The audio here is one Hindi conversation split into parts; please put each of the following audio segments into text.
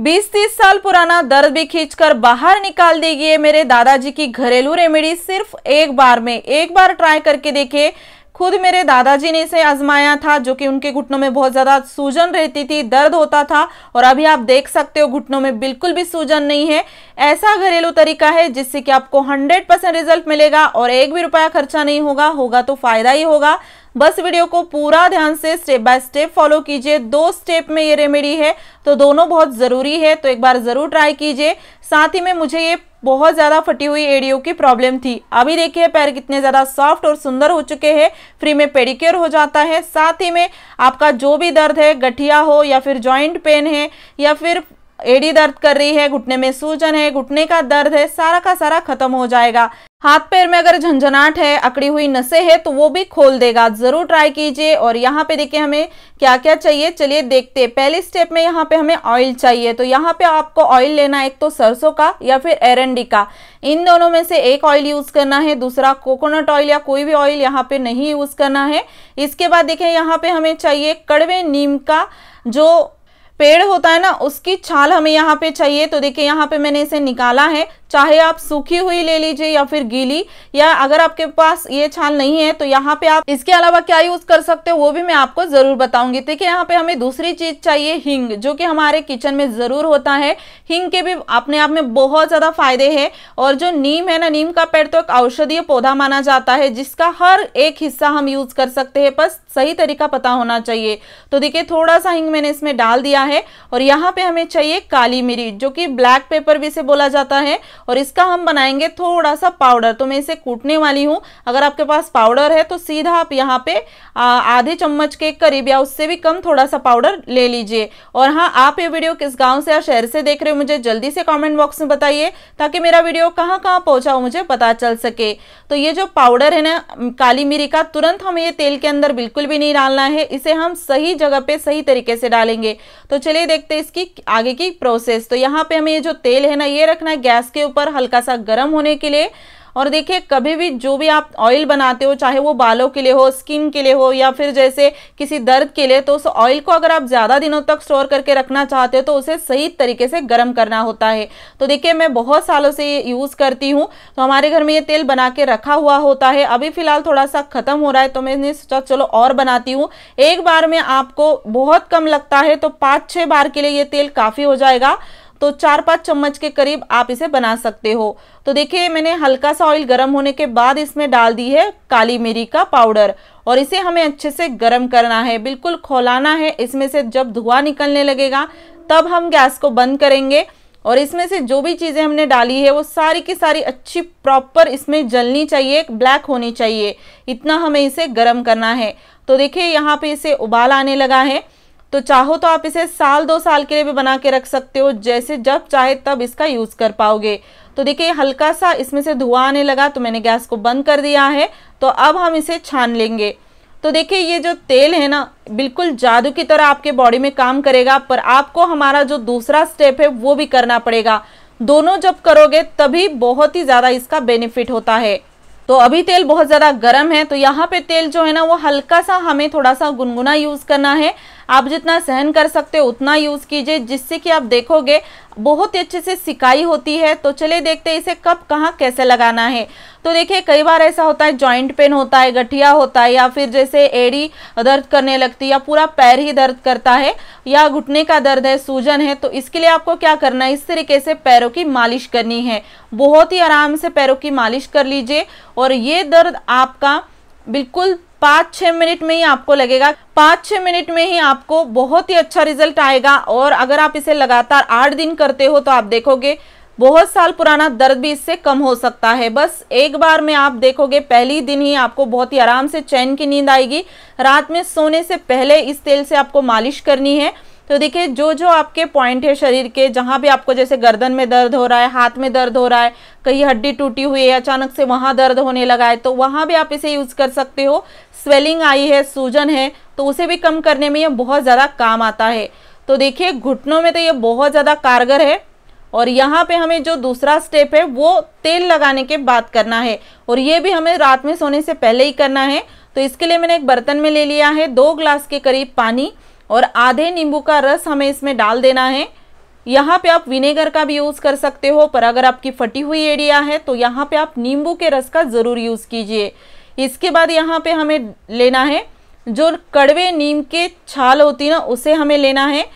बीस-तीस साल पुराना दर्द भी खींचकर बाहर निकाल देगी ये मेरे दादाजी की घरेलू रेमेडी सिर्फ एक बार में एक बार ट्राई करके देखिए खुद मेरे दादाजी ने इसे आजमाया था जो कि उनके घुटनों में बहुत ज़्यादा सूजन रहती थी दर्द होता था और अभी आप देख सकते हो घुटनों में बिल्कुल भी सूजन नहीं है ऐसा घरेलू तरीका है जिससे कि आपको 100 परसेंट रिजल्ट मिलेगा और एक भी रुपया खर्चा नहीं होगा होगा तो फ़ायदा ही होगा बस वीडियो को पूरा ध्यान से स्टेप बाय स्टेप फॉलो कीजिए दो स्टेप में ये रेमेडी है तो दोनों बहुत ज़रूरी है तो एक बार ज़रूर ट्राई कीजिए साथ ही में मुझे ये बहुत ज़्यादा फटी हुई एडियो की प्रॉब्लम थी अभी देखिए पैर कितने ज़्यादा सॉफ्ट और सुंदर हो चुके हैं फ्री में पेडिक्योर हो जाता है साथ ही में आपका जो भी दर्द है गठिया हो या फिर जॉइंट पेन है या फिर एडी दर्द कर रही है घुटने में सूजन है घुटने का दर्द है सारा का सारा खत्म हो जाएगा हाथ पैर में अगर झंझनाट है अकड़ी हुई नसें है तो वो भी खोल देगा जरूर ट्राई कीजिए और यहाँ पे देखिए हमें क्या क्या चाहिए चलिए देखते हैं पहले स्टेप में यहाँ पे हमें ऑयल चाहिए तो यहाँ पे आपको ऑयल लेना है एक तो सरसों का या फिर एरंडी का इन दोनों में से एक ऑयल यूज़ करना है दूसरा कोकोनट ऑयल या कोई भी ऑयल यहाँ पे नहीं यूज़ करना है इसके बाद देखिए यहाँ पे हमें चाहिए कड़वे नीम का जो पेड़ होता है ना उसकी छाल हमें यहाँ पे चाहिए तो देखिए यहाँ पे मैंने इसे निकाला है चाहे आप सूखी हुई ले लीजिए या फिर गीली या अगर आपके पास ये छाल नहीं है तो यहाँ पे आप इसके अलावा क्या यूज कर सकते हो वो भी मैं आपको जरूर बताऊंगी देखिए यहाँ पे हमें दूसरी चीज चाहिए हिंग जो कि हमारे किचन में जरूर होता है हिंग के भी अपने आप में बहुत ज्यादा फायदे है और जो नीम है ना नीम का पेड़ तो एक औषधीय पौधा माना जाता है जिसका हर एक हिस्सा हम यूज कर सकते हैं बस सही तरीका पता होना चाहिए तो देखिए थोड़ा सा हिंग मैंने इसमें डाल दिया है और यहाँ पे हमें चाहिए काली मिरी जो कि ब्लैक पेपर भी से बोला जाता है और इसका हम बनाएंगे थोड़ा सा पाउडर तो मैं इसे कूटने वाली हूँ अगर आपके पास पाउडर है तो सीधा आप यहाँ पे आधे चम्मच के करीब या उससे भी कम थोड़ा सा पाउडर ले लीजिए और हाँ आप ये वीडियो किस गाँव से या शहर से देख रहे हो मुझे जल्दी से कॉमेंट बॉक्स में बताइए ताकि मेरा वीडियो कहाँ कहाँ पहुँचा हो मुझे पता चल सके तो ये जो पाउडर है ना काली मिरी का तुरंत हमें ये तेल के अंदर बिल्कुल भी नहीं डालना है इसे हम सही जगह पे सही तरीके से डालेंगे तो चलिए देखते हैं इसकी आगे की प्रोसेस तो यहाँ पे हमें ये जो तेल है ना ये रखना है गैस के ऊपर पर हल्का सा गर्म होने के लिए और देखिए कभी भी जो भी आप ऑयल बनाते हो चाहे वो बालों के लिए हो स्किन के लिए हो या फिर जैसे किसी दर्द के लिए तो उस ऑयल को अगर आप ज़्यादा दिनों तक स्टोर करके रखना चाहते हो तो उसे सही तरीके से गर्म करना होता है तो देखिए मैं बहुत सालों से ये यूज़ करती हूँ तो हमारे घर में ये तेल बना के रखा हुआ होता है अभी फ़िलहाल थोड़ा सा ख़त्म हो रहा है तो मैंने सोचा चलो और बनाती हूँ एक बार में आपको बहुत कम लगता है तो पाँच छः बार के लिए ये तेल काफ़ी हो जाएगा तो चार पाँच चम्मच के करीब आप इसे बना सकते हो तो देखिए मैंने हल्का सा ऑयल गर्म होने के बाद इसमें डाल दी है काली मिरी का पाउडर और इसे हमें अच्छे से गर्म करना है बिल्कुल खोलाना है इसमें से जब धुआं निकलने लगेगा तब हम गैस को बंद करेंगे और इसमें से जो भी चीज़ें हमने डाली है वो सारी की सारी अच्छी प्रॉपर इसमें जलनी चाहिए ब्लैक होनी चाहिए इतना हमें इसे गर्म करना है तो देखिए यहाँ पे इसे उबाल आने लगा है तो चाहो तो आप इसे साल दो साल के लिए भी बना के रख सकते हो जैसे जब चाहे तब इसका यूज़ कर पाओगे तो देखिए हल्का सा इसमें से धुआं आने लगा तो मैंने गैस को बंद कर दिया है तो अब हम इसे छान लेंगे तो देखिए ये जो तेल है ना बिल्कुल जादू की तरह आपके बॉडी में काम करेगा पर आपको हमारा जो दूसरा स्टेप है वो भी करना पड़ेगा दोनों जब करोगे तभी बहुत ही ज़्यादा इसका बेनिफिट होता है तो अभी तेल बहुत ज़्यादा गर्म है तो यहाँ पे तेल जो है ना वो हल्का सा हमें थोड़ा सा गुनगुना यूज़ करना है आप जितना सहन कर सकते हो उतना यूज़ कीजिए जिससे कि आप देखोगे बहुत ही अच्छे से सिकाई होती है तो चलिए देखते हैं इसे कब कहाँ कैसे लगाना है तो देखिए कई बार ऐसा होता है जॉइंट पेन होता है गठिया होता है या फिर जैसे एड़ी दर्द करने लगती है या पूरा पैर ही दर्द करता है या घुटने का दर्द है सूजन है तो इसके लिए आपको क्या करना है इस तरीके से पैरों की मालिश करनी है बहुत ही आराम से पैरों की मालिश कर लीजिए और ये दर्द आपका बिल्कुल पाँच छः मिनट में ही आपको लगेगा पाँच छः मिनट में ही आपको बहुत ही अच्छा रिजल्ट आएगा और अगर आप इसे लगातार आठ दिन करते हो तो आप देखोगे बहुत साल पुराना दर्द भी इससे कम हो सकता है बस एक बार में आप देखोगे पहली दिन ही आपको बहुत ही आराम से चैन की नींद आएगी रात में सोने से पहले इस तेल से आपको मालिश करनी है तो देखिए जो जो आपके पॉइंट है शरीर के जहाँ भी आपको जैसे गर्दन में दर्द हो रहा है हाथ में दर्द हो रहा है कहीं हड्डी टूटी हुई है अचानक से वहाँ दर्द होने लगा है तो वहाँ भी आप इसे यूज़ कर सकते हो स्वेलिंग आई है सूजन है तो उसे भी कम करने में ये बहुत ज़्यादा काम आता है तो देखिए घुटनों में तो ये बहुत ज़्यादा कारगर है और यहाँ पे हमें जो दूसरा स्टेप है वो तेल लगाने के बाद करना है और ये भी हमें रात में सोने से पहले ही करना है तो इसके लिए मैंने एक बर्तन में ले लिया है दो ग्लास के करीब पानी और आधे नींबू का रस हमें इसमें डाल देना है यहाँ पे आप विनेगर का भी यूज़ कर सकते हो पर अगर आपकी फटी हुई एरिया है तो यहाँ पे आप नींबू के रस का ज़रूर यूज़ कीजिए इसके बाद यहाँ पे हमें लेना है जो कड़वे नीम के छाल होती ना उसे हमें लेना है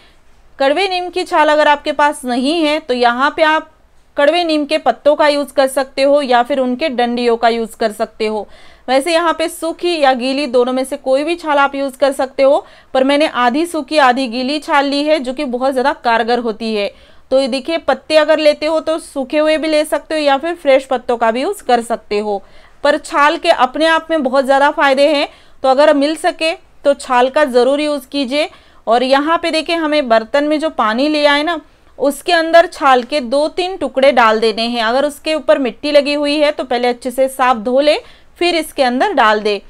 कड़वे नीम की छाल अगर आपके पास नहीं है तो यहाँ पे आप कड़वे नीम के पत्तों का यूज़ कर सकते हो या फिर उनके डंडियों का यूज़ कर सकते हो वैसे यहाँ पे सूखी या गीली दोनों में से कोई भी छाल आप यूज़ कर सकते हो पर मैंने आधी सूखी आधी गीली छाल ली है जो कि बहुत ज़्यादा कारगर होती है तो ये देखिए पत्ते अगर लेते हो तो सूखे हुए भी ले सकते हो या फिर फ्रेश पत्तों का भी यूज़ कर सकते हो पर छाल के अपने आप में बहुत ज़्यादा फायदे हैं तो अगर मिल सके तो छाल का ज़रूर यूज़ कीजिए और यहाँ पे देखिए हमें बर्तन में जो पानी लिया है ना उसके अंदर छाल के दो तीन टुकड़े डाल देने हैं अगर उसके ऊपर मिट्टी लगी हुई है तो पहले अच्छे से साफ धो ले फिर इसके अंदर डाल दे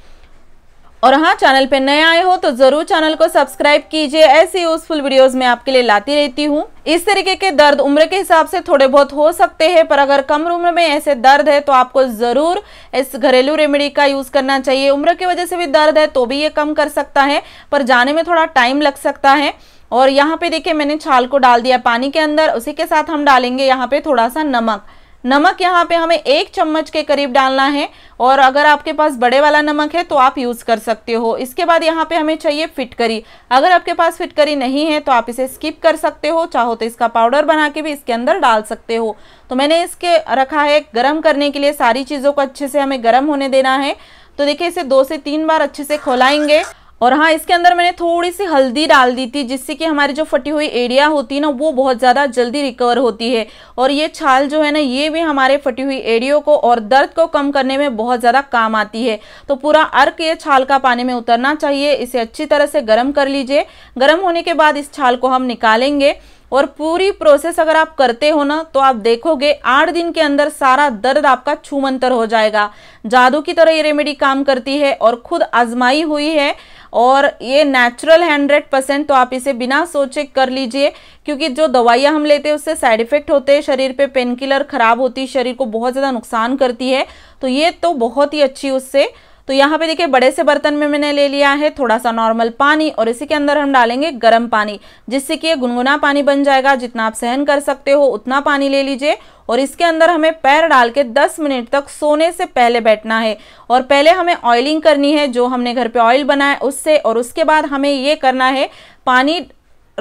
और हाँ चैनल पे नए आए हो तो जरूर चैनल को सब्सक्राइब कीजिए ऐसी यूजफुल वीडियोस मैं आपके लिए लाती रहती हूँ इस तरीके के दर्द उम्र के हिसाब से थोड़े बहुत हो सकते हैं पर अगर कम उम्र में ऐसे दर्द है तो आपको ज़रूर इस घरेलू रेमेडी का यूज़ करना चाहिए उम्र की वजह से भी दर्द है तो भी ये कम कर सकता है पर जाने में थोड़ा टाइम लग सकता है और यहाँ पे देखिए मैंने छाल को डाल दिया पानी के अंदर उसी के साथ हम डालेंगे यहाँ पे थोड़ा सा नमक नमक यहाँ पे हमें एक चम्मच के करीब डालना है और अगर आपके पास बड़े वाला नमक है तो आप यूज़ कर सकते हो इसके बाद यहाँ पे हमें चाहिए फिटकरी अगर आपके पास फिटकरी नहीं है तो आप इसे स्किप कर सकते हो चाहो तो इसका पाउडर बना के भी इसके अंदर डाल सकते हो तो मैंने इसके रखा है गर्म करने के लिए सारी चीज़ों को अच्छे से हमें गर्म होने देना है तो देखिए इसे दो से तीन बार अच्छे से खोलाएंगे और हाँ इसके अंदर मैंने थोड़ी सी हल्दी डाल दी थी जिससे कि हमारी जो फटी हुई एरिया होती है ना वो बहुत ज़्यादा जल्दी रिकवर होती है और ये छाल जो है ना ये भी हमारे फटी हुई एरियो को और दर्द को कम करने में बहुत ज़्यादा काम आती है तो पूरा अर्क ये छाल का पानी में उतरना चाहिए इसे अच्छी तरह से गर्म कर लीजिए गर्म होने के बाद इस छाल को हम निकालेंगे और पूरी प्रोसेस अगर आप करते हो ना तो आप देखोगे आठ दिन के अंदर सारा दर्द आपका छूमंतर हो जाएगा जादू की तरह ये रेमेडी काम करती है और खुद आजमाई हुई है और ये नेचुरल हंड्रेड परसेंट तो आप इसे बिना सोचे कर लीजिए क्योंकि जो दवाइयाँ हम लेते हैं उससे साइड इफ़ेक्ट होते हैं शरीर पे पेन किलर ख़राब होती है शरीर को बहुत ज़्यादा नुकसान करती है तो ये तो बहुत ही अच्छी उससे तो यहाँ पे देखिए बड़े से बर्तन में मैंने ले लिया है थोड़ा सा नॉर्मल पानी और इसी के अंदर हम डालेंगे गर्म पानी जिससे कि ये गुनगुना पानी बन जाएगा जितना आप सहन कर सकते हो उतना पानी ले लीजिए और इसके अंदर हमें पैर डाल के दस मिनट तक सोने से पहले बैठना है और पहले हमें ऑयलिंग करनी है जो हमने घर पर ऑयल बनाया उससे और उसके बाद हमें ये करना है पानी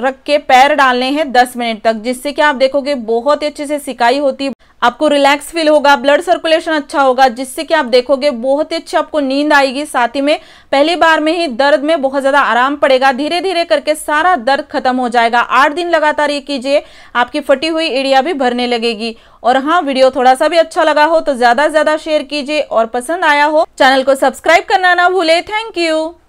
रख के पैर डालने हैं दस मिनट तक जिससे कि आप देखोगे बहुत ही अच्छे से सिकाई होती है आपको रिलैक्स फील होगा ब्लड सर्कुलेशन अच्छा होगा जिससे कि आप देखोगे बहुत ही अच्छी आपको नींद आएगी साथ ही में पहली बार में ही दर्द में बहुत ज़्यादा आराम पड़ेगा धीरे धीरे करके सारा दर्द खत्म हो जाएगा आठ दिन लगातार ये कीजिए आपकी फटी हुई एड़िया भी भरने लगेगी और हाँ वीडियो थोड़ा सा भी अच्छा लगा हो तो ज़्यादा से ज़्यादा शेयर कीजिए और पसंद आया हो चैनल को सब्सक्राइब करना ना भूले थैंक यू